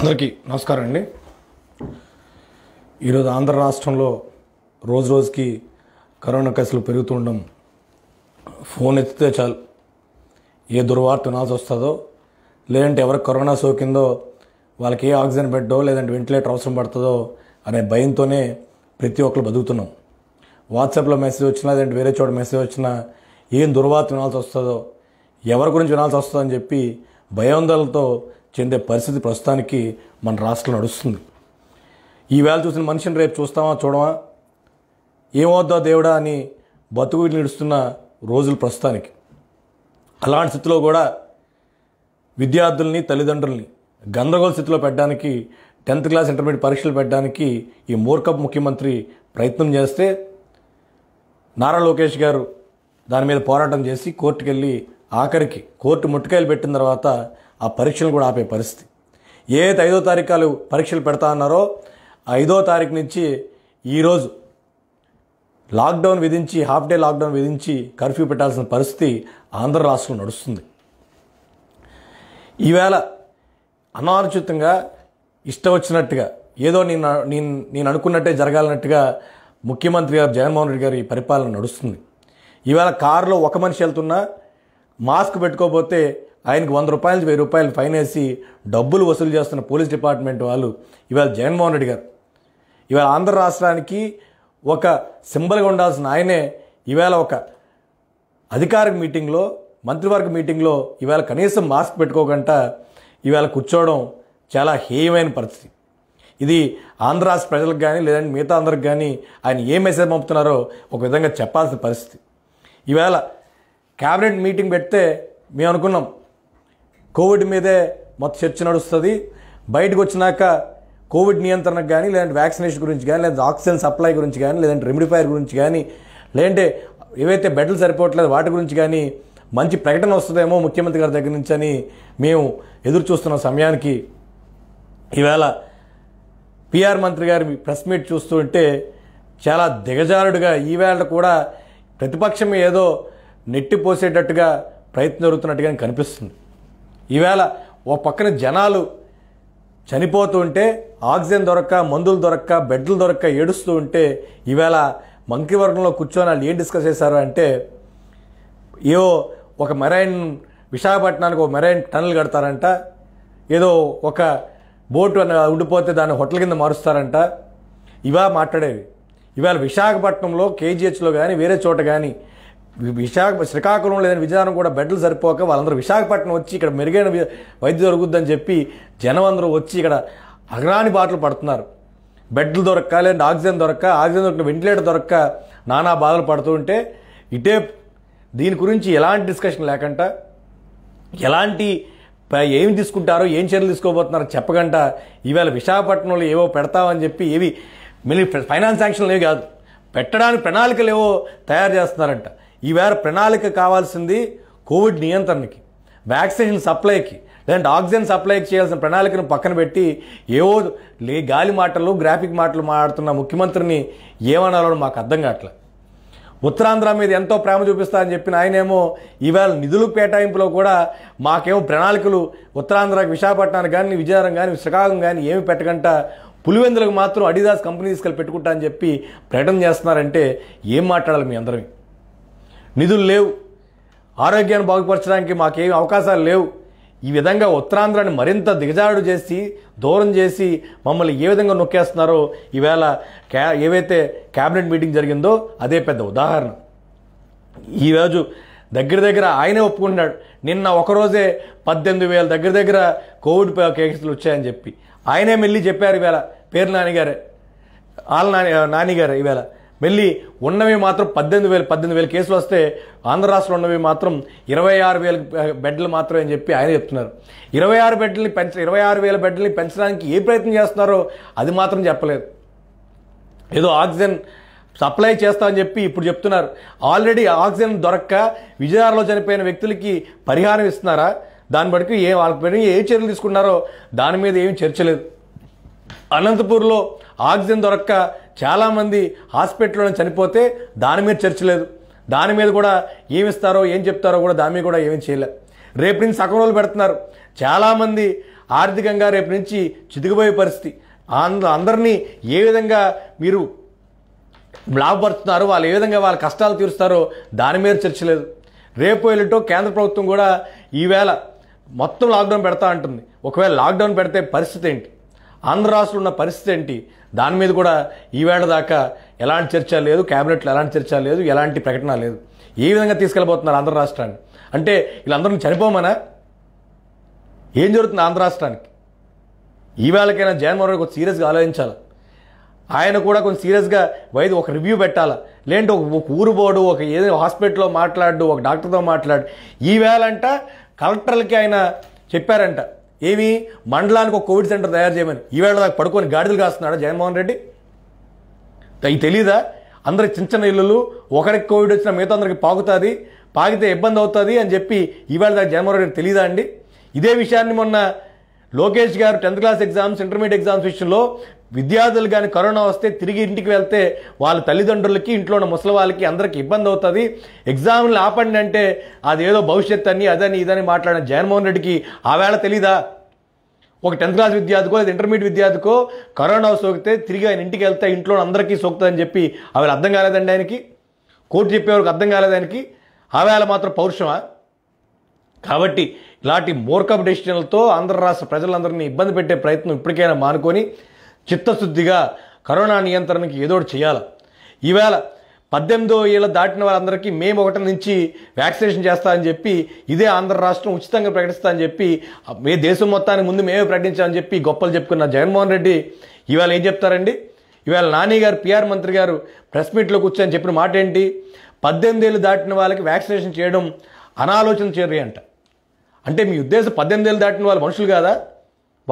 అందరికీ నమస్కారం అండి ఈరోజు ఆంధ్ర రాష్ట్రంలో రోజు రోజుకి కరోనా కేసులు పెరుగుతుండడం ఫోన్ ఎత్తితే చాలు ఏ దుర్వార్త వినాల్సి వస్తుందో లేదంటే ఎవరికి కరోనా సోకిందో వాళ్ళకి ఏ ఆక్సిజన్ బెడ్డో లేదంటే వెంటిలేటర్ అవసరం పడుతుందో అనే భయంతోనే ప్రతి ఒక్కరు బతుకుతున్నాం వాట్సాప్లో మెసేజ్ వచ్చినా లేదంటే వేరే చోట మెసేజ్ వచ్చినా ఏం దుర్వార్త వినాల్సి వస్తుందో ఎవరి గురించి వినాల్సి వస్తుందని చెప్పి భయోందలతో చెందే పరిస్థితి ప్రస్తుతానికి మన రాష్ట్రం నడుస్తుంది ఈవేళ చూసిన మనిషిని రేపు చూస్తామా చూడమా ఏమవుద్దా దేవుడా అని బతుకు నిడుస్తున్న రోజులు ప్రస్తుతానికి అలాంటి స్థితిలో కూడా విద్యార్థుల్ని తల్లిదండ్రుల్ని గందరగోళ స్థితిలో పెట్టడానికి టెన్త్ క్లాస్ ఇంటర్మీడియట్ పరీక్షలు పెట్టడానికి ఈ మూర్ఖప్ ముఖ్యమంత్రి ప్రయత్నం చేస్తే నారా లోకేష్ గారు దాని మీద పోరాటం చేసి కోర్టుకెళ్ళి ఆఖరికి కోర్టు ముట్టుకాయలు పెట్టిన తర్వాత ఆ పరీక్షలు కూడా ఆపే పరిస్థితి ఏదైతే ఐదో తారీఖు పరీక్షలు పెడతా అన్నారో ఐదో తారీఖు నుంచి ఈరోజు లాక్డౌన్ విధించి హాఫ్ డే లాక్డౌన్ విధించి కర్ఫ్యూ పెట్టాల్సిన పరిస్థితి ఆంధ్ర రాష్ట్రం నడుస్తుంది ఈవేళ అనాలోచితంగా ఇష్టం వచ్చినట్టుగా ఏదో నేను నేను నేను అనుకున్నట్టే జరగాలన్నట్టుగా ముఖ్యమంత్రి గారు జగన్మోహన్ రెడ్డి గారి పరిపాలన నడుస్తుంది ఈవేళ కారులో ఒక మనిషి వెళ్తున్నా మాస్క్ పెట్టుకోకపోతే ఆయనకు వంద రూపాయలు వెయ్యి రూపాయలు ఫైన్ వేసి డబ్బులు వసూలు చేస్తున్న పోలీస్ డిపార్ట్మెంట్ వాళ్ళు ఇవాళ జగన్మోహన్ రెడ్డి గారు ఇవాళ ఆంధ్ర రాష్ట్రానికి ఒక సింబల్గా ఉండాల్సిన ఆయనే ఈవేళ ఒక అధికారిక మీటింగ్లో మంత్రివర్గ మీటింగ్లో ఈవేళ కనీసం మాస్క్ పెట్టుకోకుండా ఈవేళ కూర్చోవడం చాలా హేయమైన పరిస్థితి ఇది ఆంధ్ర రాష్ట్ర ప్రజలకు కానీ లేదంటే మిగతా అందరికి కానీ ఆయన ఏ మెసేజ్ పంపుతున్నారో ఒక విధంగా చెప్పాల్సిన పరిస్థితి ఈవేళ క్యాబినెట్ మీటింగ్ పెడితే మేము అనుకున్నాం కోవిడ్ మీదే మొత్తం చర్చ నడుస్తుంది బయటకు వచ్చినాక కోవిడ్ నియంత్రణకు కానీ లేదంటే వ్యాక్సినేషన్ గురించి కానీ లేదంటే ఆక్సిజన్ సప్లై గురించి కానీ లేదంటే రెమిడిఫైర్ గురించి కానీ లేదంటే ఏవైతే బెడ్లు సరిపోవట్లేదు వాటి గురించి కానీ మంచి ప్రకటన వస్తుందేమో ముఖ్యమంత్రి గారి దగ్గర నుంచి అని మేము ఎదురు చూస్తున్న సమయానికి ఈవేళ పిఆర్ మంత్రి గారి ప్రెస్ మీట్ చూస్తుంటే చాలా దిగజారుడుగా ఈవేళ కూడా ప్రతిపక్షం ఏదో నెట్టిపోసేటట్టుగా ప్రయత్నం జరుగుతున్నట్టుగా కనిపిస్తుంది ఈవేళ ఓ పక్కన జనాలు చనిపోతూ ఉంటే ఆక్సిజన్ దొరక్క మందులు దొరక్క బెడ్లు దొరక్క ఏడుస్తూ ఉంటే ఈవేళ మంత్రివర్గంలో కూర్చొని వాళ్ళు ఏం డిస్కస్ చేశారు అంటే ఏవో ఒక మెరైన్ విశాఖపట్నానికి ఒక మెరైన్ టన్నల్ కడతారంట ఏదో ఒక బోటు ఉండిపోతే దాన్ని హోటల్ కింద మారుస్తారంట ఇవా మాట్లాడేవి ఇవాళ విశాఖపట్నంలో కేజీహెచ్లో కానీ వేరే చోట కానీ విశాఖ శ్రీకాకుళం లేదని విజయనగరం కూడా బెడ్లు సరిపోక వాళ్ళందరూ విశాఖపట్నం వచ్చి ఇక్కడ మెరుగైన వైద్యం దొరుకుద్దని చెప్పి జనం అందరూ వచ్చి ఇక్కడ అగ్రాని బాటలు పడుతున్నారు బెడ్లు దొరక్క లేదంటే ఆక్సిజన్ దొరక్క ఆక్సిజన్ దొరక వెంటిలేటర్ దొరక్క నానా బాధలు పడుతూ ఉంటే ఇటే దీని గురించి ఎలాంటి డిస్కషన్ లేకుండా ఎలాంటి ఏమి తీసుకుంటారో ఏం చర్యలు తీసుకోబోతున్నారో చెప్పకంట ఈవేళ విశాఖపట్నంలో ఏవో పెడతామని చెప్పి ఏవి మళ్ళీ ఫైనాన్స్ శాంక్షన్లు ఏవి కాదు పెట్టడానికి ప్రణాళికలు ఏవో తయారు చేస్తున్నారంట ఈవేళ ప్రణాళిక కావాల్సింది కోవిడ్ నియంత్రణకి వ్యాక్సినేషన్ సప్లైకి లేదంటే ఆక్సిజన్ సప్లైకి చేయాల్సిన ప్రణాళికను పక్కన పెట్టి ఏవో లే గాలి మాటలు గ్రాఫిక్ మాటలు మాట్లాడుతున్న ముఖ్యమంత్రిని ఏమనాలో మాకు అర్థం కావట్లే ఉత్తరాంధ్ర మీద ఎంతో ప్రేమ చూపిస్తా అని చెప్పిన ఆయనేమో ఈవేళ నిధులు కేటాయింపులో కూడా మాకేమో ప్రణాళికలు ఉత్తరాంధ్రకి విశాఖపట్నానికి కానీ విజయనగరం కానీ శ్రీకాకుళం కానీ ఏమి పెట్టకంట పులివెందులకు మాత్రం అడిదాస్ కంపెనీ తీసుకెళ్ళి పెట్టుకుంటా అని చెప్పి ప్రకటన చేస్తున్నారంటే ఏం మాట్లాడాలి మీ అందరమీ నిధులు లేవు ఆరోగ్యాన్ని బాగుపరచడానికి మాకేమి అవకాశాలు లేవు ఈ విధంగా ఉత్తరాంధ్రాన్ని మరింత దిగజారుడు చేసి దూరం చేసి మమ్మల్ని ఏ విధంగా నొక్కేస్తున్నారో ఈవేళ క్యా ఏవైతే క్యాబినెట్ మీటింగ్ జరిగిందో అదే పెద్ద ఉదాహరణ ఈరోజు దగ్గర దగ్గర ఆయనే ఒప్పుకుంటున్నాడు నిన్న ఒకరోజే పద్దెనిమిది వేల దగ్గర దగ్గర కోవిడ్ కేసులు వచ్చాయని చెప్పి ఆయనే మెల్లి చెప్పారు ఈవేళ పేరు నానిగారే ఆల్ నాని నానిగారు ఈవేళ మళ్ళీ ఉన్నవి మాత్రం పద్దెనిమిది వేలు పద్దెనిమిది వేలు కేసులు వస్తే ఆంధ్ర రాష్ట్రంలో ఉన్నవి మాత్రం ఇరవై ఆరు వేల బెడ్లు మాత్రమే అని చెప్పి ఆయన చెప్తున్నారు ఇరవై ఆరు బెడ్లని పెంచ ఇరవై ఆరు వేల బెడ్లని పెంచడానికి ఏ ప్రయత్నం చేస్తున్నారో అది మాత్రం చెప్పలేదు ఏదో ఆక్సిజన్ సప్లై చేస్తామని చెప్పి ఇప్పుడు చెప్తున్నారు ఆల్రెడీ ఆక్సిజన్ దొరక్క విజయనగరంలో చనిపోయిన వ్యక్తులకి పరిహారం ఇస్తున్నారా దాన్ని బట్టి ఏ వాళ్ళకి ఏ చర్యలు తీసుకున్నారో దాని మీద ఏమీ చర్చలేదు అనంతపూర్లో ఆక్సిజన్ దొరక్క చాలామంది హాస్పిటల్లో చనిపోతే దాని మీద చర్చ లేదు దాని మీద కూడా ఏమిస్తారో ఏం చెప్తారో కూడా దాని మీద కూడా ఏమీ చేయలేదు రేపు నుంచి సగం రోజులు పెడుతున్నారు చాలామంది ఆర్థికంగా రేపు నుంచి చితికిపోయే పరిస్థితి అందరినీ ఏ విధంగా మీరు లాభపరుస్తున్నారు వాళ్ళు ఏ విధంగా వాళ్ళ కష్టాలు తీరుస్తారో దాని మీద చర్చ లేదు రేపు వెళ్ళటో కేంద్ర ప్రభుత్వం కూడా ఈవేళ మొత్తం లాక్డౌన్ పెడతా అంటుంది ఒకవేళ లాక్డౌన్ పెడితే పరిస్థితి ఏంటి ఆంధ్ర రాష్ట్రంలో ఉన్న పరిస్థితి ఏంటి దాని మీద కూడా ఈవేళ దాకా ఎలాంటి చర్చ లేదు క్యాబినెట్లో ఎలాంటి చర్చ లేదు ఎలాంటి ప్రకటన లేదు ఏ విధంగా తీసుకెళ్ళబోతున్నారు ఆంధ్ర రాష్ట్రాన్ని అంటే వీళ్ళందరిని చనిపోమనా ఏం జరుగుతుంది ఆంధ్ర రాష్ట్రానికి ఈవేళకైనా జగన్మోహన్ రెడ్డి కొంచెం సీరియస్గా ఆలోచించాలి ఆయన కూడా కొంచెం సీరియస్గా వైద్య ఒక రివ్యూ పెట్టాలి లేదంటే ఒక ఊరు బోర్డు ఒక ఏదో హాస్పిటల్లో మాట్లాడు ఒక డాక్టర్తో మాట్లాడు ఈవేళ అంట కలెక్టర్లకి ఆయన చెప్పారంట ఏమి మండలానికి ఒక కోవిడ్ సెంటర్ తయారు చేయమని ఈవేళ దాకా పడుకొని గాడిదలు కాస్తున్నాడా జగన్మోహన్ రెడ్డి అవి తెలీదా అందరి చిన్న చిన్న ఇళ్ళు ఒకరికి కోవిడ్ వచ్చినా మిగతా అందరికి పాకుతుంది పాకితే ఇబ్బంది అవుతుంది అని చెప్పి ఈవేళ దాకా జగన్మోహన్ రెడ్డి తెలియదా అండి ఇదే విషయాన్ని మొన్న లోకేష్ గారు tenth class exams intermediate exams విషయంలో విద్యార్థులు కానీ కరోనా వస్తే తిరిగి ఇంటికి వెళ్తే వాళ్ళ తల్లిదండ్రులకి ఇంట్లో ఉన్న ముసలి వాళ్ళకి అందరికీ ఇబ్బంది అవుతుంది ఎగ్జామ్లు ఆపండి అంటే అదేదో భవిష్యత్ అని అదని ఇదని మాట్లాడిన జగన్మోహన్ రెడ్డికి ఆవేళ తెలీదా ఒక టెన్త్ క్లాస్ విద్యార్థికో లేదా ఇంటర్మీడియట్ విద్యార్థికో కరోనా సోకితే తిరిగి ఆయన ఇంటికి వెళ్తే ఇంట్లో అందరికీ సోకుతుందని చెప్పి ఆవిడ అర్థం కాలేదండి ఆయనకి కోర్టు చెప్పేవారికి అర్థం కాలేదు ఆయనకి ఆవేళ మాత్రం పౌరుషమా కాబట్టి ఇలాంటి మూర్ఖపు డెసిషన్లతో ఆంధ్ర రాష్ట్ర ప్రజలందరినీ ఇబ్బంది పెట్టే ప్రయత్నం ఇప్పటికైనా మానుకొని చిత్తశుద్ధిగా కరోనా నియంత్రణకి ఏదో చేయాలి ఈవేళ పద్దెనిమిదో ఏళ్ళ దాటిన వాళ్ళందరికీ మేము ఒకటి నుంచి వ్యాక్సినేషన్ చేస్తా అని చెప్పి ఇదే ఆంధ్ర రాష్ట్రం ఉచితంగా ప్రకటిస్తా అని చెప్పి మే దేశం మొత్తానికి ముందు మేమే ప్రకటించామని చెప్పి గొప్పలు చెప్పుకున్న జగన్మోహన్ రెడ్డి ఇవాళ ఏం చెప్తారండి ఇవాళ నాని గారు పిఆర్ మంత్రి గారు ప్రెస్ మీట్లో కూర్చొని చెప్పిన మాట ఏంటి పద్దెనిమిది ఏళ్ళు దాటిన వాళ్ళకి వ్యాక్సినేషన్ చేయడం అనాలోచన చర్య అంట అంటే మీ ఉద్దేశం పద్దెనిమిది ఏళ్ళు దాటిన వాళ్ళు మనుషులు కాదా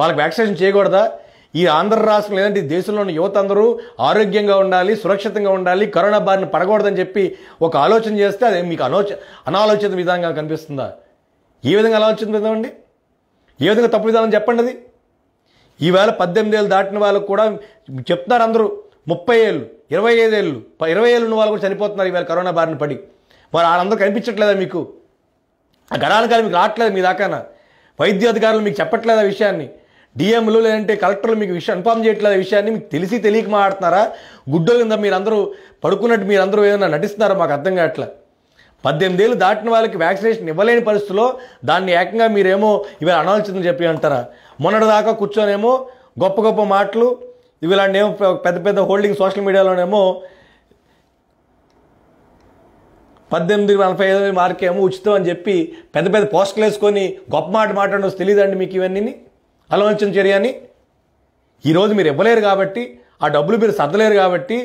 వాళ్ళకి వ్యాక్సినేషన్ చేయకూడదా ఈ ఆంధ్ర రాష్ట్రం లేదంటే దేశంలోని యువత అందరూ ఆరోగ్యంగా ఉండాలి సురక్షితంగా ఉండాలి కరోనా బారిన పడకూడదని చెప్పి ఒక ఆలోచన చేస్తే అది మీకు అనోచ అనాలోచిత విధంగా కనిపిస్తుందా ఏ విధంగా ఆలోచన విధం అండి ఏ విధంగా తప్పు విధానం చెప్పండి అది ఈవేళ పద్దెనిమిది ఏళ్ళు దాటిన వాళ్ళకు కూడా చెప్తున్నారు అందరూ ముప్పై ఏళ్ళు ఇరవై ఐదేళ్ళు ఇరవై ఏళ్ళు ఉన్న వాళ్ళు కూడా చనిపోతున్నారు ఈవేళ కరోనా బారిన పడి మరి వాళ్ళందరూ కనిపించట్లేదా మీకు ఆ గణాంకాలు మీకు రావట్లేదు మీ దాకా వైద్య అధికారులు మీకు చెప్పట్లేదు ఆ విషయాన్ని డిఎంలు లేదంటే కలెక్టర్లు మీకు విషయం ఇన్ఫామ్ చేయట్లేదు విషయాన్ని మీకు తెలిసి తెలియక మాట్లాడుతున్నారా గుడ్డ కింద మీరందరూ పడుకున్నట్టు మీరందరూ ఏదైనా నటిస్తున్నారా మాకు అర్థం కావట్లే పద్దెనిమిది ఏళ్ళు దాటిన వాళ్ళకి వ్యాక్సినేషన్ ఇవ్వలేని పరిస్థితిలో దాన్ని ఏకంగా మీరేమో ఇవి అనాల్సిందని చెప్పి అంటారా మొన్నటిదాకా కూర్చొనేమో గొప్ప గొప్ప మాటలు ఏమో పెద్ద పెద్ద హోల్డింగ్ సోషల్ మీడియాలోనేమో పద్దెనిమిది నలభై ఐదు మార్కేమో ఉచితం అని చెప్పి పెద్ద పెద్ద పోస్టులు వేసుకొని గొప్ప మాట మాట్లాడడం తెలియదండి మీకు ఇవన్నీ అలవంచిన చర్యని ఈరోజు మీరు ఇవ్వలేరు కాబట్టి ఆ డబ్బులు మీరు సర్దలేరు కాబట్టి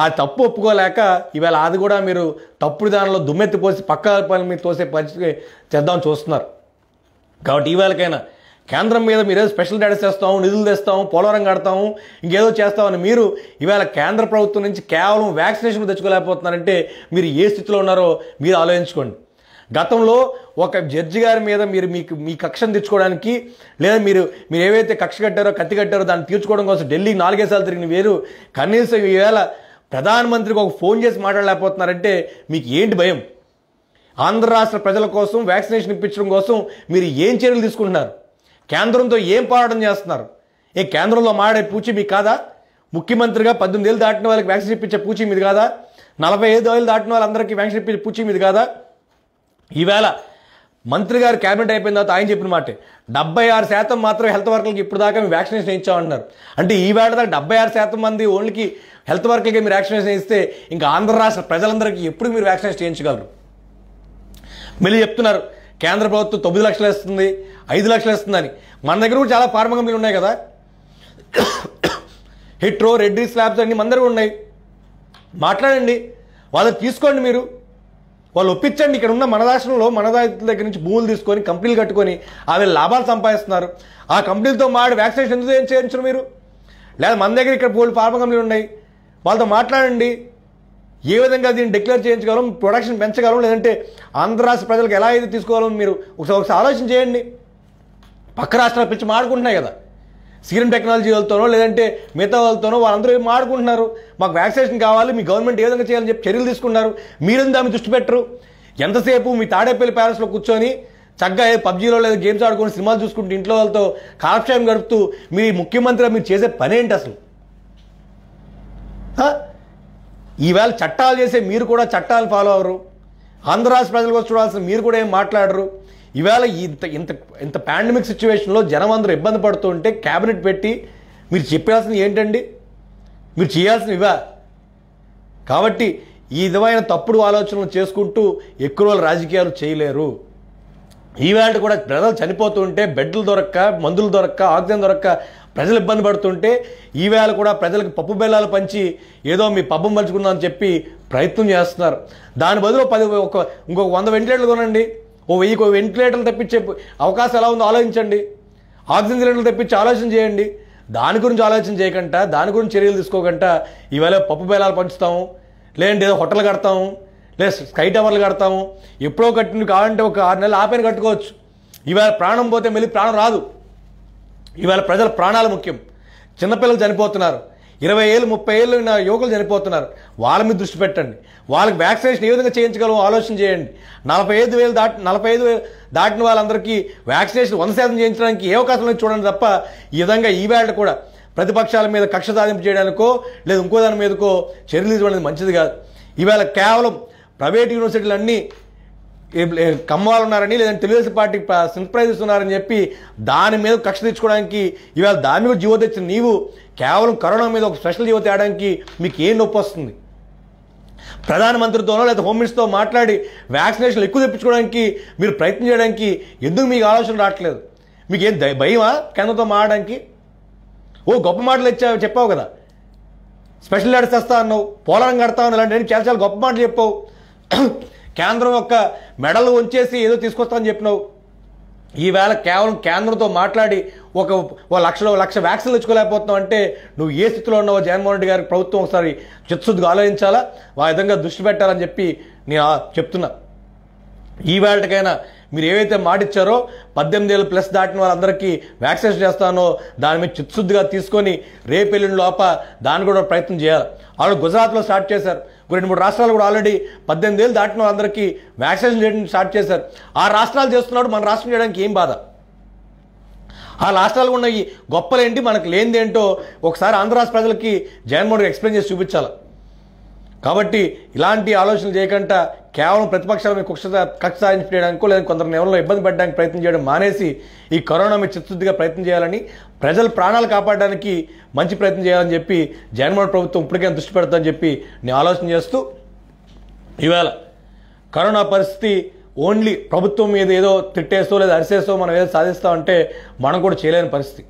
ఆ తప్పు ఒప్పుకోలేక ఈవేళ అది కూడా మీరు తప్పుడు దానిలో దుమ్మెత్తిపోసి పక్క పని మీరు తోసే పరిస్థితి చేద్దామని చూస్తున్నారు కాబట్టి ఈవేళకైనా కేంద్రం మీద ఏదో స్పెషల్ డేటస్ చేస్తాము నిధులు తెస్తాము పోలవరం కడతాము ఇంకేదో చేస్తామని మీరు ఈవేళ కేంద్ర ప్రభుత్వం నుంచి కేవలం వ్యాక్సినేషన్ తెచ్చుకోలేకపోతున్నారంటే మీరు ఏ స్థితిలో ఉన్నారో మీరు ఆలోచించుకోండి గతంలో ఒక జడ్జి గారి మీద మీరు మీకు మీ కక్షను తెచ్చుకోవడానికి లేదా మీరు మీరు ఏవైతే కక్ష కట్టారో కత్తి కట్టారో దాన్ని తీర్చుకోవడం కోసం ఢిల్లీ నాలుగేసార్లు తిరిగిన వేరు కనీసం ఈవేళ ప్రధానమంత్రికి ఒక ఫోన్ చేసి మాట్లాడలేకపోతున్నారంటే మీకు ఏంటి భయం ఆంధ్ర రాష్ట్ర ప్రజల కోసం వ్యాక్సినేషన్ ఇప్పించడం కోసం మీరు ఏం చర్యలు తీసుకుంటున్నారు కేంద్రంతో ఏం పోరాటం చేస్తున్నారు ఏ కేంద్రంలో మాడే పూచి మీకు కాదా ముఖ్యమంత్రిగా పద్దెనిమిది ఏళ్ళు దాటిన వాళ్ళకి వ్యాక్సిన్ ఇప్పించే పూచి మీది కాదా నలభై ఐదు ఏళ్ళు దాటిన వాళ్ళందరికీ వ్యాక్సిన్ ఇప్పించే పూచి మీది కాదా ఈవేళ మంత్రి గారు క్యాబినెట్ అయిపోయిన తర్వాత ఆయన చెప్పిన మాట డెబ్బై ఆరు శాతం మాత్రం హెల్త్ వర్కర్లకి ఇప్పుడు దాకా మేము వ్యాక్సినేషన్ ఇచ్చామంటున్నారు అంటే ఈ వేళ దాకా డెబ్బై ఆరు శాతం మంది ఓన్లీకి హెల్త్ వర్కర్కి మీరు వ్యాక్సినేషన్ ఇస్తే ఇంకా ఆంధ్ర రాష్ట్ర ప్రజలందరికీ ఎప్పుడు మీరు వ్యాక్సినేషన్ చేయించగలరు మళ్ళీ చెప్తున్నారు కేంద్ర ప్రభుత్వం తొమ్మిది లక్షలు ఇస్తుంది ఐదు లక్షలు ఇస్తుందని మన దగ్గర కూడా చాలా ఫార్మా కంపెనీలు ఉన్నాయి కదా హిట్రో రెడ్డి స్లాబ్స్ అన్ని మన దగ్గర ఉన్నాయి మాట్లాడండి వాళ్ళకి తీసుకోండి మీరు వాళ్ళు ఒప్పించండి ఇక్కడ ఉన్న మన రాష్ట్రంలో మన దగ్గర నుంచి భూములు తీసుకొని కంపెనీలు కట్టుకొని ఆమె లాభాలు సంపాదిస్తున్నారు ఆ కంపెనీలతో మాడి వ్యాక్సినేషన్ ఎందుకు ఏం చేయించరు మీరు లేదా మన దగ్గర ఇక్కడ పోలు ఫార్మా కంపెనీలు ఉన్నాయి వాళ్ళతో మాట్లాడండి ఏ విధంగా దీన్ని డిక్లేర్ చేయించగలం ప్రొడక్షన్ పెంచగలం లేదంటే ఆంధ్ర రాష్ట్ర ప్రజలకు ఎలా అయితే తీసుకోగలం మీరు ఒకసారి ఒకసారి ఆలోచన చేయండి పక్క రాష్ట్రాలు పిచ్చి మాడుకుంటున్నాయి కదా సీరం టెక్నాలజీ వాళ్ళతోనో లేదంటే మిగతా వాళ్ళతోనో వాళ్ళందరూ ఏం ఆడుకుంటున్నారు మాకు వ్యాక్సినేషన్ కావాలి మీ గవర్నమెంట్ ఏ విధంగా చేయాలని చెప్పి చర్యలు తీసుకున్నారు మీరేం దాన్ని దృష్టి పెట్టరు ఎంతసేపు మీ తాడేపల్లి ప్యాలెస్లో కూర్చొని చక్కగా పబ్జీలో లేదా గేమ్స్ ఆడుకొని సినిమాలు చూసుకుంటూ ఇంట్లో వాళ్ళతో కాలక్షేమం గడుపుతూ మీ ముఖ్యమంత్రి మీరు చేసే పని ఏంటి అసలు ఈవేళ చట్టాలు చేసే మీరు కూడా చట్టాలు ఫాలో అవ్వరు ఆంధ్ర రాష్ట్ర ప్రజల కోసం చూడాల్సిన మీరు కూడా ఏం మాట్లాడరు ఇవాళ ఇంత ఇంత ఇంత పాండమిక్ సిచ్యువేషన్లో జనం అందరూ ఇబ్బంది పడుతూ ఉంటే క్యాబినెట్ పెట్టి మీరు చెప్పాల్సింది ఏంటండి మీరు చేయాల్సింది ఇవా కాబట్టి ఈ విధమైన తప్పుడు ఆలోచనలు చేసుకుంటూ ఎక్కువ రోజులు రాజకీయాలు చేయలేరు ఈవేళ కూడా ప్రజలు చనిపోతూ ఉంటే బెడ్లు దొరక్క మందులు దొరక్క ఆక్సిజన్ దొరక్క ప్రజలు ఇబ్బంది పడుతుంటే ఈవేళ కూడా ప్రజలకు పప్పు బెల్లాలు పంచి ఏదో మీ పబ్బం పంచుకుందామని చెప్పి ప్రయత్నం చేస్తున్నారు దాని బదులు పది ఒక ఇంకొక వంద వెంటిలేటర్లు కొనండి ఓ వెయ్యి వెంటిలేటర్లు తెప్పించే అవకాశం ఎలా ఉందో ఆలోచించండి ఆక్సిజన్ సిలిండర్లు తెప్పించి ఆలోచన చేయండి దాని గురించి ఆలోచన చేయకుండా దాని గురించి చర్యలు తీసుకోకుండా ఇవాళ పప్పు బేలాలు పంచుతాము లేదంటే ఏదో హోటల్ కడతాము లేదు స్కై టవర్లు కడతాము ఎప్పుడో కట్టిన కావాలంటే ఒక ఆరు నెలలు ఆపైన కట్టుకోవచ్చు ఇవాళ ప్రాణం పోతే మళ్ళీ ప్రాణం రాదు ఇవాళ ప్రజల ప్రాణాలు ముఖ్యం చిన్నపిల్లలు చనిపోతున్నారు ఇరవై ఏళ్ళు ముప్పై ఏళ్ళు నా యువకులు చనిపోతున్నారు వాళ్ళ మీద దృష్టి పెట్టండి వాళ్ళకి వ్యాక్సినేషన్ ఏ విధంగా చేయించగలం ఆలోచన చేయండి నలభై ఐదు వేలు దాటి నలభై ఐదు వేలు దాటిన వాళ్ళందరికీ వ్యాక్సినేషన్ వంద శాతం చేయించడానికి ఏ అవకాశం చూడండి తప్ప ఈ విధంగా ఈ వేళ కూడా ప్రతిపక్షాల మీద కక్ష సాధింపు చేయడానికో లేదా ఇంకో దాని మీదకో చర్యలు తీసుకోవడం మంచిది కాదు ఈవేళ కేవలం ప్రైవేట్ యూనివర్సిటీలన్నీ కమ్మవాళ్ళు ఉన్నారని లేదంటే తెలుగుదేశం పార్టీ సింప్రైజెస్ ఉన్నారని చెప్పి దాని మీద కక్ష తెచ్చుకోవడానికి ఇవాళ దాని మీద జీవో తెచ్చిన నీవు కేవలం కరోనా మీద ఒక స్పెషల్ జీవో తేయడానికి మీకు ఏం నొప్పి వస్తుంది ప్రధానమంత్రితోనో లేదా హోమ్ మినిస్టర్తో మాట్లాడి వ్యాక్సినేషన్లు ఎక్కువ తెప్పించుకోవడానికి మీరు ప్రయత్నం చేయడానికి ఎందుకు మీకు ఆలోచన రావట్లేదు మీకు ఏం భయమా కేంద్రంతో మాడడానికి ఓ గొప్ప మాటలు ఇచ్చా చెప్పావు కదా స్పెషల్ లెటర్స్ తెస్తా అన్నావు పోలవరం కడతా అన్నావు ఇలాంటి చాలా చాలా గొప్ప మాటలు చెప్పావు కేంద్రం యొక్క మెడలు ఉంచేసి ఏదో తీసుకొస్తామని చెప్పినావు ఈవేళ కేవలం కేంద్రంతో మాట్లాడి ఒక లక్ష లక్షలో లక్ష వ్యాక్సిన్లు ఇచ్చుకోలేకపోతున్నావు అంటే నువ్వు ఏ స్థితిలో ఉన్నావో జగన్మోహన్ రెడ్డి గారికి ప్రభుత్వం ఒకసారి చిత్తశుద్ధిగా ఆలోచించాలా ఆ విధంగా దృష్టి పెట్టాలని చెప్పి నేను చెప్తున్నా ఈవేళకైనా మీరు ఏవైతే మాటిచ్చారో పద్దెనిమిది ఏళ్ళు ప్లస్ దాటిన వాళ్ళందరికీ వ్యాక్సినేషన్ చేస్తానో దాని మీద చిత్తశుద్ధిగా తీసుకొని రేపు వెళ్ళిన లోప దాన్ని కూడా ప్రయత్నం చేయాలి వాళ్ళు గుజరాత్లో స్టార్ట్ చేశారు రెండు మూడు రాష్ట్రాలు కూడా ఆల్రెడీ పద్దెనిమిది ఏళ్ళు దాటిన వాళ్ళందరికీ వ్యాక్సినేషన్ చేయడం స్టార్ట్ చేశారు ఆ రాష్ట్రాలు చేస్తున్నాడు మన రాష్ట్రం చేయడానికి ఏం బాధ ఆ రాష్ట్రాలు ఉన్న ఈ గొప్పలేంటి మనకు లేనిదేంటో ఒకసారి ఆంధ్ర రాష్ట్ర ప్రజలకి జగన్మోహన్ ఎక్స్ప్లెయిన్ చేసి చూపించాలి కాబట్టి ఇలాంటి ఆలోచనలు చేయకుండా కేవలం ప్రతిపక్షాలను కక్ష కక్ష సాధించడానికి లేదా కొందరు ఎవరిలో ఇబ్బంది పడడానికి ప్రయత్నం చేయడం మానేసి ఈ కరోనా మీద చిత్తశుద్ధిగా ప్రయత్నం చేయాలని ప్రజలు ప్రాణాలు కాపాడడానికి మంచి ప్రయత్నం చేయాలని చెప్పి జగన్మోహన్ ప్రభుత్వం ఇప్పటికే దృష్టి పెడతామని చెప్పి నేను ఆలోచన చేస్తూ ఇవాళ కరోనా పరిస్థితి ఓన్లీ ప్రభుత్వం మీద ఏదో తిట్టేస్తో లేదా అరిసేస్తో మనం ఏదో సాధిస్తామంటే మనం కూడా చేయలేని పరిస్థితి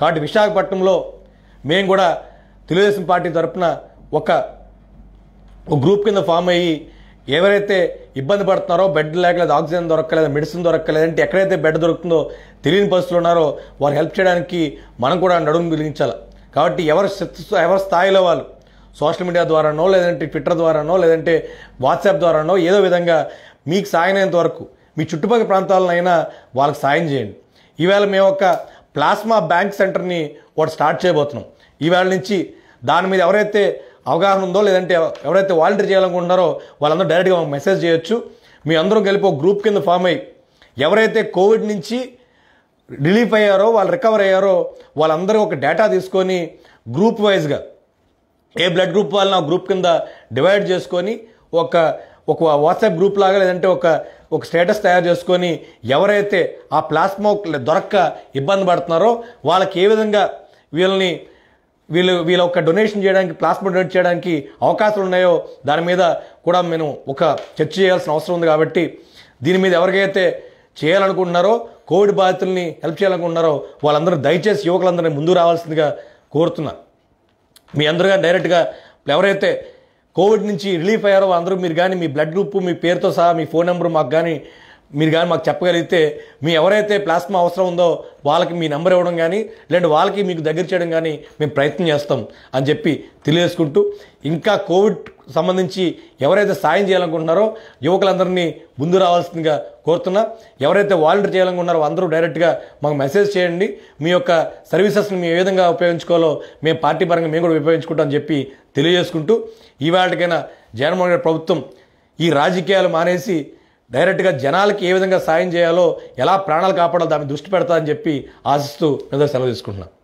కాబట్టి విశాఖపట్నంలో మేము కూడా తెలుగుదేశం పార్టీ తరఫున ఒక గ్రూప్ కింద ఫామ్ అయ్యి ఎవరైతే ఇబ్బంది పడుతున్నారో బెడ్ లేకలేదు లేదా ఆక్సిజన్ దొరకలేదు మెడిసిన్ దొరకలేదు అంటే ఎక్కడైతే బెడ్ దొరుకుతుందో తెలియని పరిస్థితులు ఉన్నారో వారు హెల్ప్ చేయడానికి మనం కూడా నడుము గురించాలి కాబట్టి ఎవరు ఎవరి స్థాయిలో వాళ్ళు సోషల్ మీడియా ద్వారానో లేదంటే ట్విట్టర్ ద్వారానో లేదంటే వాట్సాప్ ద్వారానో ఏదో విధంగా మీకు సాయం అయినంత వరకు మీ చుట్టుపక్కల ప్రాంతాలనైనా వాళ్ళకి సాయం చేయండి ఈవేళ మేము ఒక ప్లాస్మా బ్యాంక్ సెంటర్ని ఒకటి స్టార్ట్ చేయబోతున్నాం ఈవేళ నుంచి దాని మీద ఎవరైతే అవగాహన ఉందో లేదంటే ఎవరైతే వాలంటీర్ చేయాలనుకుంటున్నారో వాళ్ళందరూ డైరెక్ట్గా మెసేజ్ చేయొచ్చు మీ అందరం కలిపి ఒక గ్రూప్ కింద ఫామ్ అయ్యి ఎవరైతే కోవిడ్ నుంచి రిలీఫ్ అయ్యారో వాళ్ళు రికవర్ అయ్యారో వాళ్ళందరూ ఒక డేటా తీసుకొని గ్రూప్ వైజ్గా ఏ బ్లడ్ గ్రూప్ వాళ్ళని ఆ గ్రూప్ కింద డివైడ్ చేసుకొని ఒక ఒక వాట్సాప్ గ్రూప్ లాగా లేదంటే ఒక ఒక స్టేటస్ తయారు చేసుకొని ఎవరైతే ఆ ప్లాస్మా దొరక్క ఇబ్బంది పడుతున్నారో వాళ్ళకి ఏ విధంగా వీళ్ళని వీళ్ళు వీళ్ళ ఒక డొనేషన్ చేయడానికి ప్లాస్మా డొనేట్ చేయడానికి అవకాశాలు ఉన్నాయో దాని మీద కూడా మేము ఒక చర్చ చేయాల్సిన అవసరం ఉంది కాబట్టి దీని మీద ఎవరికైతే చేయాలనుకుంటున్నారో కోవిడ్ బాధితుల్ని హెల్ప్ చేయాలనుకుంటున్నారో వాళ్ళందరూ దయచేసి యువకులందరినీ ముందు రావాల్సిందిగా కోరుతున్నా మీ అందరుగా డైరెక్ట్గా ఎవరైతే కోవిడ్ నుంచి రిలీఫ్ అయ్యారో అందరూ మీరు కానీ మీ బ్లడ్ గ్రూప్ మీ పేరుతో సహా మీ ఫోన్ నెంబర్ మాకు కానీ మీరు కానీ మాకు చెప్పగలిగితే మీ ఎవరైతే ప్లాస్మా అవసరం ఉందో వాళ్ళకి మీ నెంబర్ ఇవ్వడం కానీ లేదంటే వాళ్ళకి మీకు దగ్గర చేయడం కానీ మేము ప్రయత్నం చేస్తాం అని చెప్పి తెలియజేసుకుంటూ ఇంకా కోవిడ్ సంబంధించి ఎవరైతే సాయం చేయాలనుకుంటున్నారో యువకులందరినీ ముందు రావాల్సిందిగా కోరుతున్నా ఎవరైతే వాలంటీర్ చేయాలనుకుంటున్నారో అందరూ డైరెక్ట్గా మాకు మెసేజ్ చేయండి మీ యొక్క సర్వీసెస్ని మేము ఏ విధంగా ఉపయోగించుకోవాలో మేము పార్టీ పరంగా మేము కూడా ఉపయోగించుకుంటామని చెప్పి తెలియజేసుకుంటూ ఈవేళకైనా జగన్మోహన్ రెడ్డి ప్రభుత్వం ఈ రాజకీయాలు మానేసి డైరెక్ట్గా జనాలకి ఏ విధంగా సాయం చేయాలో ఎలా ప్రాణాలు కాపాడాలో దాన్ని దృష్టి పెడతా అని చెప్పి ఆశిస్తూ మీద సెలవు తీసుకుంటున్నాను